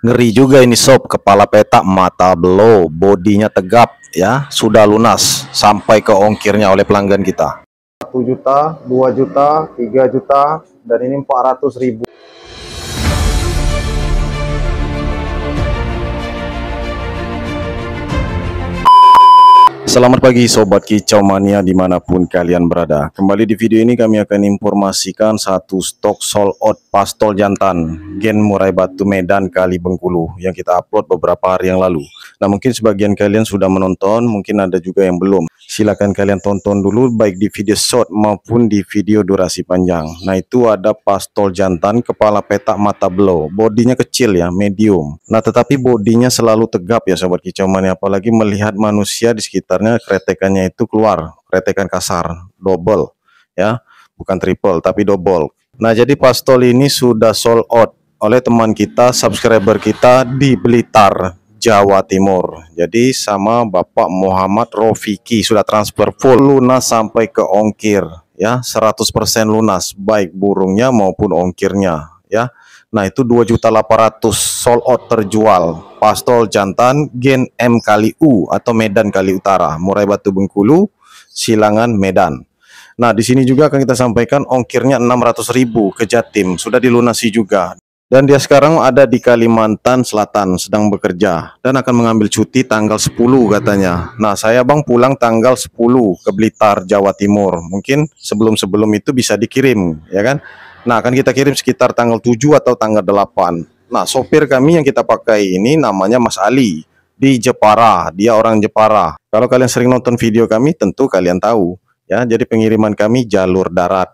Ngeri juga ini sob, kepala petak mata below, bodinya tegap ya, sudah lunas sampai ke ongkirnya oleh pelanggan kita. 1 juta, 2 juta, 3 juta, dan ini 400 ribu. Selamat pagi Sobat Kicau Mania dimanapun kalian berada Kembali di video ini kami akan informasikan satu stok sold out pastol jantan Gen Murai Batu Medan Kali Bengkulu Yang kita upload beberapa hari yang lalu Nah mungkin sebagian kalian sudah menonton mungkin ada juga yang belum silakan kalian tonton dulu baik di video short maupun di video durasi panjang nah itu ada pastol jantan kepala petak mata blow bodinya kecil ya medium nah tetapi bodinya selalu tegap ya sobat kicau mania ya. apalagi melihat manusia di sekitarnya kretekannya itu keluar kretekan kasar double ya bukan triple tapi double nah jadi pastol ini sudah sold out oleh teman kita subscriber kita di Blitar Jawa Timur. Jadi sama Bapak Muhammad Rofiki sudah transfer full lunas sampai ke ongkir ya 100% lunas baik burungnya maupun ongkirnya ya. Nah, itu juta 800 sold out terjual. Pastol jantan gen M kali U atau Medan kali Utara, Murai Batu Bengkulu, Silangan Medan. Nah, di sini juga akan kita sampaikan ongkirnya ribu ke Jatim, sudah dilunasi juga dan dia sekarang ada di Kalimantan Selatan sedang bekerja dan akan mengambil cuti tanggal 10 katanya. Nah, saya Bang pulang tanggal 10 ke Blitar, Jawa Timur. Mungkin sebelum-sebelum itu bisa dikirim, ya kan? Nah, akan kita kirim sekitar tanggal 7 atau tanggal 8. Nah, sopir kami yang kita pakai ini namanya Mas Ali di Jepara. Dia orang Jepara. Kalau kalian sering nonton video kami, tentu kalian tahu ya. Jadi pengiriman kami jalur darat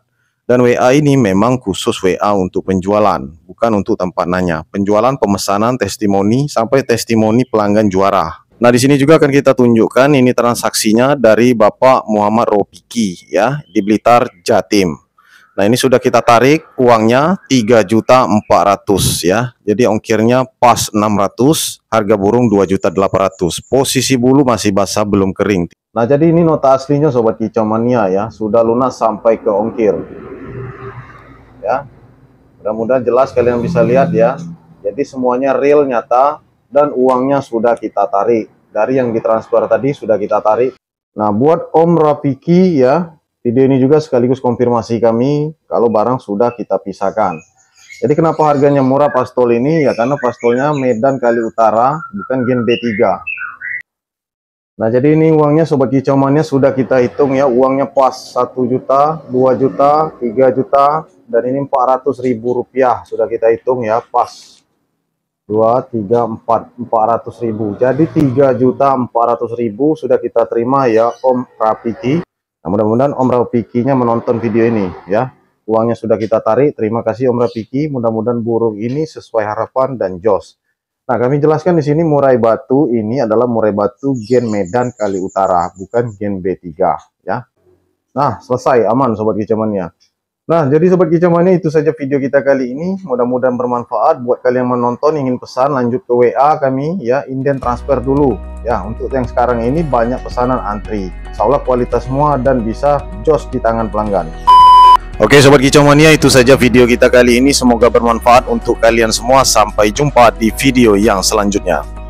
dan WA ini memang khusus WA untuk penjualan, bukan untuk tempat nanya. Penjualan, pemesanan, testimoni, sampai testimoni pelanggan juara. Nah, di sini juga akan kita tunjukkan ini transaksinya dari Bapak Muhammad Ropiki ya, di Blitar Jatim. Nah, ini sudah kita tarik uangnya juta 3.400 ya. Jadi ongkirnya pas 600, harga burung juta 2.800. Posisi bulu masih basah belum kering. Nah, jadi ini nota aslinya sobat kicamania ya, sudah lunas sampai ke ongkir ya. Mudah-mudahan jelas kalian bisa lihat ya. Jadi semuanya real nyata dan uangnya sudah kita tarik. Dari yang ditransfer tadi sudah kita tarik. Nah, buat Om Rafiki ya, video ini juga sekaligus konfirmasi kami kalau barang sudah kita pisahkan. Jadi kenapa harganya murah pastol ini? Ya karena pastolnya Medan Kali Utara, bukan Gen B3. Nah, jadi ini uangnya sobat kicauannya sudah kita hitung ya, uangnya pas 1 juta, 2 juta, 3 juta dan ini 400 ribu rupiah sudah kita hitung ya, pas 2 3 4 400 ribu. Jadi 3 juta 400 ribu sudah kita terima ya Om Rapiki. Nah, mudah-mudahan Om Rapikinya menonton video ini ya. Uangnya sudah kita tarik. Terima kasih Om Rapiki. Mudah-mudahan burung ini sesuai harapan dan jos. Nah, kami jelaskan di sini murai batu ini adalah murai batu gen Medan Kali Utara, bukan gen B3 ya. Nah, selesai aman sobat kicamannya Nah, jadi sobat kicamannya itu saja video kita kali ini. Mudah-mudahan bermanfaat buat kalian yang menonton ingin pesan lanjut ke WA kami ya, inden transfer dulu. Ya, untuk yang sekarang ini banyak pesanan antri. Insyaallah kualitas semua dan bisa jos di tangan pelanggan. Oke Sobat Kicomania itu saja video kita kali ini semoga bermanfaat untuk kalian semua sampai jumpa di video yang selanjutnya